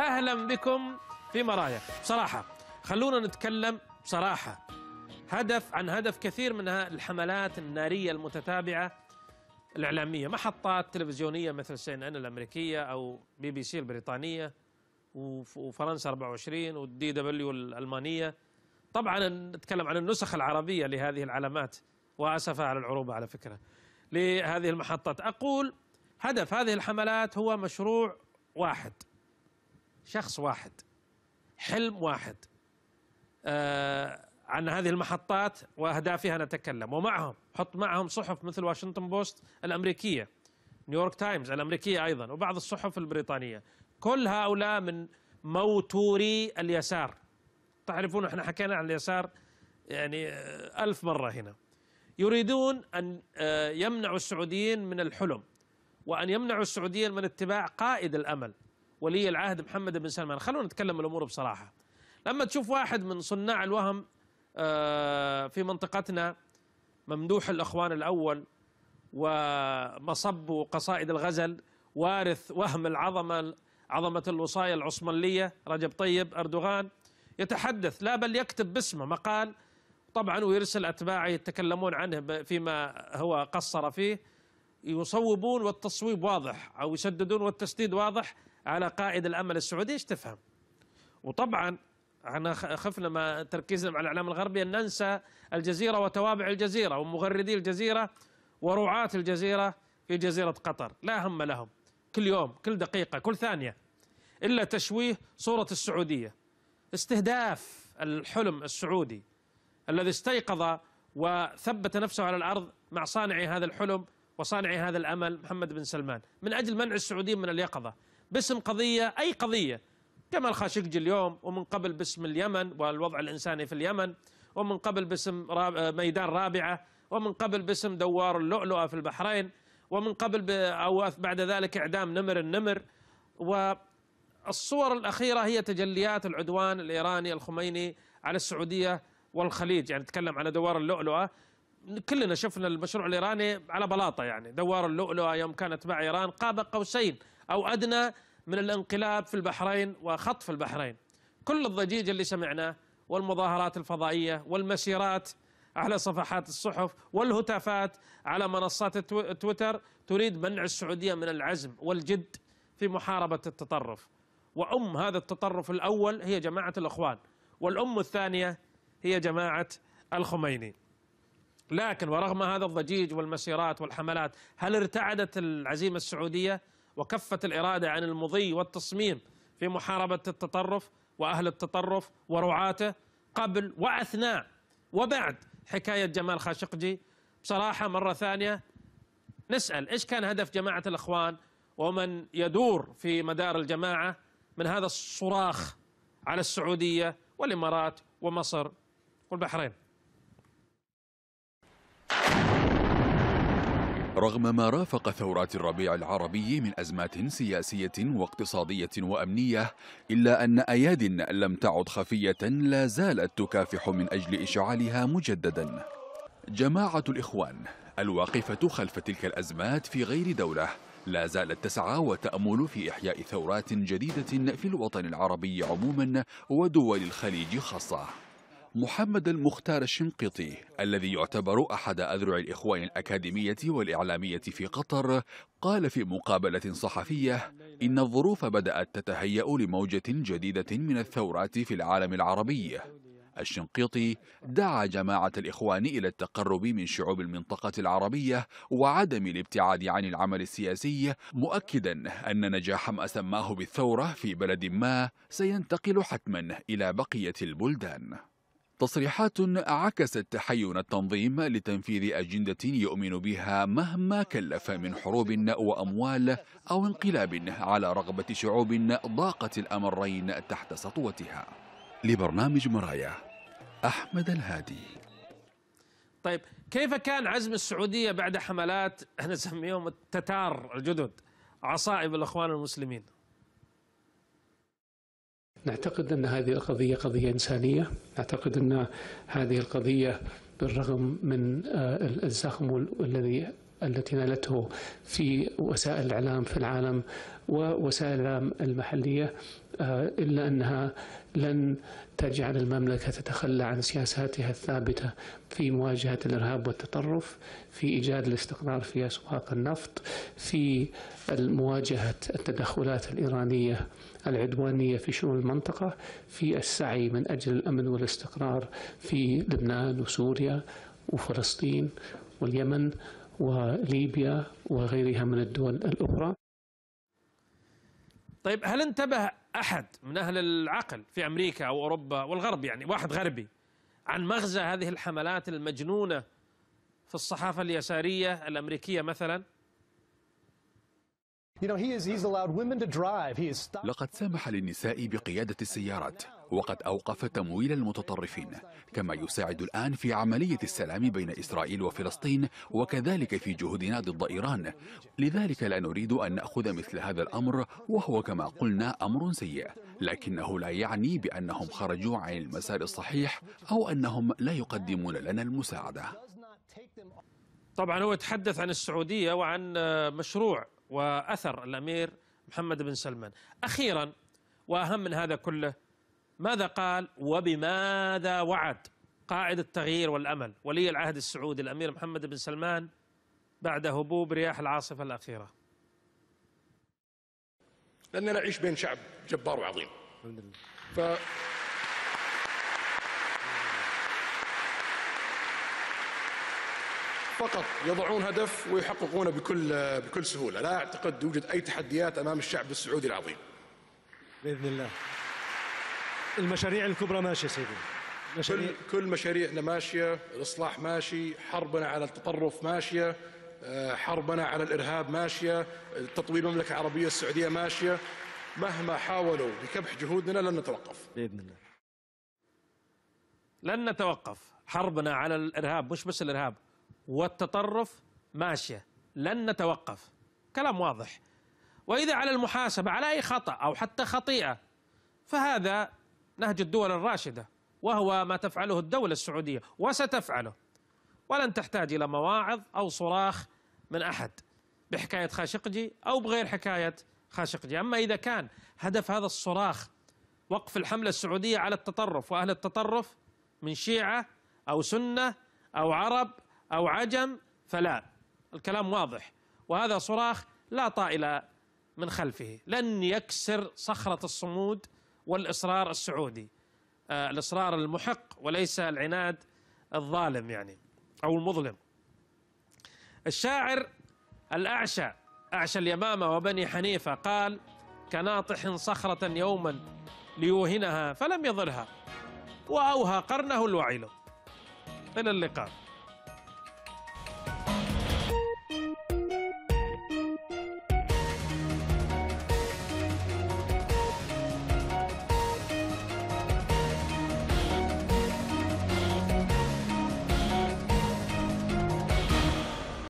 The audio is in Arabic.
أهلا بكم في مرايا بصراحة خلونا نتكلم بصراحة هدف عن هدف كثير من الحملات النارية المتتابعة الإعلامية محطات تلفزيونية مثل سي إن إن الأمريكية أو بي بي سي البريطانية وفرنسا 24 والدي دبليو الألمانية طبعا نتكلم عن النسخ العربية لهذه العلامات واسف على العروبة على فكرة لهذه المحطات أقول هدف هذه الحملات هو مشروع واحد شخص واحد حلم واحد آه عن هذه المحطات واهدافها نتكلم ومعهم حط معهم صحف مثل واشنطن بوست الامريكيه نيويورك تايمز الامريكيه ايضا وبعض الصحف البريطانيه كل هؤلاء من موتوري اليسار تعرفون احنا حكينا عن اليسار يعني ألف مرة هنا يريدون أن آه، يمنعوا السعوديين من الحلم وأن يمنعوا السعوديين من اتباع قائد الأمل ولي العهد محمد بن سلمان خلونا نتكلم الأمور بصراحة لما تشوف واحد من صناع الوهم آه، في منطقتنا ممدوح الأخوان الأول ومصب قصائد الغزل وارث وهم العظمة عظمة الوصاية العثمانية رجب طيب أردوغان يتحدث لا بل يكتب باسمه مقال طبعا ويرسل أتباعه يتكلمون عنه فيما هو قصر فيه يصوبون والتصويب واضح أو يسددون والتسديد واضح على قائد الامل السعودي ايش تفهم وطبعا احنا خفنا ما تركيزنا على الاعلام الغربي ان ننسى الجزيره وتوابع الجزيره ومغردي الجزيره ورعاة الجزيره في جزيره قطر، لا هم لهم كل يوم، كل دقيقه، كل ثانيه الا تشويه صوره السعوديه. استهداف الحلم السعودي الذي استيقظ وثبت نفسه على الارض مع صانعي هذا الحلم وصانعي هذا الامل محمد بن سلمان من اجل منع السعوديين من اليقظه، باسم قضية أي قضية كما الخاشقجي اليوم ومن قبل باسم اليمن والوضع الإنساني في اليمن ومن قبل باسم ميدان رابعة ومن قبل باسم دوار اللؤلؤة في البحرين ومن قبل أو بعد ذلك إعدام نمر النمر والصور الأخيرة هي تجليات العدوان الإيراني الخميني على السعودية والخليج يعني نتكلم على دوار اللؤلؤة كلنا شفنا المشروع الإيراني على بلاطة يعني دوار اللؤلؤة يوم كانت مع إيران قاب قوسين أو أدنى من الانقلاب في البحرين وخطف البحرين كل الضجيج اللي سمعناه والمظاهرات الفضائية والمسيرات على صفحات الصحف والهتافات على منصات تويتر تريد منع السعودية من العزم والجد في محاربة التطرف وأم هذا التطرف الأول هي جماعة الإخوان والأم الثانية هي جماعة الخميني لكن ورغم هذا الضجيج والمسيرات والحملات هل ارتعدت العزيمة السعودية؟ وكفت الإرادة عن المضي والتصميم في محاربة التطرف وأهل التطرف ورعاته قبل وأثناء وبعد حكاية جمال خاشقجي بصراحة مرة ثانية نسأل إيش كان هدف جماعة الإخوان ومن يدور في مدار الجماعة من هذا الصراخ على السعودية والإمارات ومصر والبحرين رغم ما رافق ثورات الربيع العربي من أزمات سياسية واقتصادية وأمنية إلا أن أياد لم تعد خفية لا زالت تكافح من أجل إشعالها مجددا جماعة الإخوان الواقفة خلف تلك الأزمات في غير دولة لا زالت تسعى وتأمل في إحياء ثورات جديدة في الوطن العربي عموما ودول الخليج خاصة محمد المختار الشنقيطي الذي يعتبر أحد أذرع الإخوان الأكاديمية والإعلامية في قطر قال في مقابلة صحفية إن الظروف بدأت تتهيأ لموجة جديدة من الثورات في العالم العربي الشنقيطي دعا جماعة الإخوان إلى التقرب من شعوب المنطقة العربية وعدم الابتعاد عن العمل السياسي مؤكدا أن نجاح ما سماه بالثورة في بلد ما سينتقل حتما إلى بقية البلدان تصريحات عكست تحين التنظيم لتنفيذ أجندة يؤمن بها مهما كلف من حروب وأموال أو انقلاب على رغبة شعوب ضاقت الأمرين تحت سطوتها لبرنامج مرايا أحمد الهادي طيب كيف كان عزم السعودية بعد حملات نسميهم التتار الجدد عصائب الأخوان المسلمين نعتقد أن هذه القضية قضية إنسانية نعتقد أن هذه القضية بالرغم من آه، الزخم الذي التي نالته في وسائل الإعلام في العالم ووسائل الإعلام المحلية آه، إلا أنها لن تجعل المملكة تتخلى عن سياساتها الثابتة في مواجهة الإرهاب والتطرف في إيجاد الاستقرار في أسواق النفط في مواجهة التدخلات الإيرانية العدوانية في شؤون المنطقة في السعي من أجل الأمن والاستقرار في لبنان وسوريا وفلسطين واليمن وليبيا وغيرها من الدول الأخرى طيب هل انتبه أحد من أهل العقل في أمريكا أو أوروبا والغرب يعني واحد غربي عن مغزى هذه الحملات المجنونة في الصحافة اليسارية الأمريكية مثلاً لقد سامح للنساء بقيادة السيارات وقد أوقف تمويل المتطرفين كما يساعد الآن في عملية السلام بين إسرائيل وفلسطين وكذلك في جهودنا ضد إيران لذلك لا نريد أن نأخذ مثل هذا الأمر وهو كما قلنا أمر سيء لكنه لا يعني بأنهم خرجوا عن المسار الصحيح أو أنهم لا يقدمون لنا المساعدة طبعا هو يتحدث عن السعودية وعن آه، مشروع وأثر الأمير محمد بن سلمان أخيرا وأهم من هذا كله ماذا قال وبماذا وعد قائد التغيير والأمل ولي العهد السعودي الأمير محمد بن سلمان بعد هبوب رياح العاصفة الأخيرة لأننا نعيش بين شعب جبار وعظيم الحمد لله ف... فقط يضعون هدف ويحققونه بكل بكل سهوله، لا اعتقد يوجد اي تحديات امام الشعب السعودي العظيم. باذن الله. المشاريع الكبرى ماشيه سيدي. مشاريع كل كل مشاريعنا ماشيه، الاصلاح ماشي، حربنا على التطرف ماشيه، آه، حربنا على الارهاب ماشيه، تطوير المملكه العربيه السعوديه ماشيه، مهما حاولوا بكبح جهودنا لن نتوقف. باذن الله. لن نتوقف، حربنا على الارهاب مش بس الارهاب، والتطرف ماشيه لن نتوقف كلام واضح واذا على المحاسبه على اي خطا او حتى خطيئه فهذا نهج الدول الراشده وهو ما تفعله الدوله السعوديه وستفعله ولن تحتاج الى مواعظ او صراخ من احد بحكايه خاشقجي او بغير حكايه خاشقجي، اما اذا كان هدف هذا الصراخ وقف الحمله السعوديه على التطرف واهل التطرف من شيعه او سنه او عرب أو عجم فلا الكلام واضح وهذا صراخ لا طائل من خلفه لن يكسر صخرة الصمود والإصرار السعودي آه، الإصرار المحق وليس العناد الظالم يعني أو المظلم الشاعر الأعشى أعشى اليمامة وبني حنيفة قال كناطح صخرة يوما ليوهنها فلم يضرها وأوهى قرنه الوعيل إلى اللقاء